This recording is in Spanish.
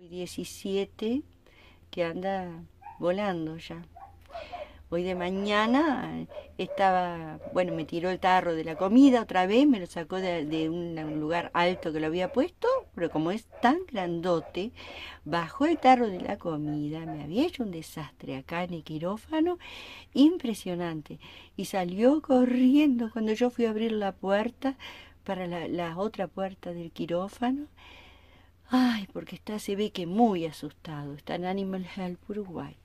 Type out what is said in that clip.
17 que anda volando ya. Hoy de mañana estaba, bueno, me tiró el tarro de la comida otra vez, me lo sacó de, un lugar alto que lo había puesto, pero como es tan grandote, bajó el tarro de la comida, me había hecho un desastre acá en el quirófano, impresionante, y salió corriendo cuando yo fui a abrir la puerta para la otra puerta del quirófano. Ay, porque está, se ve que muy asustado. Está en Animal Help Uruguay.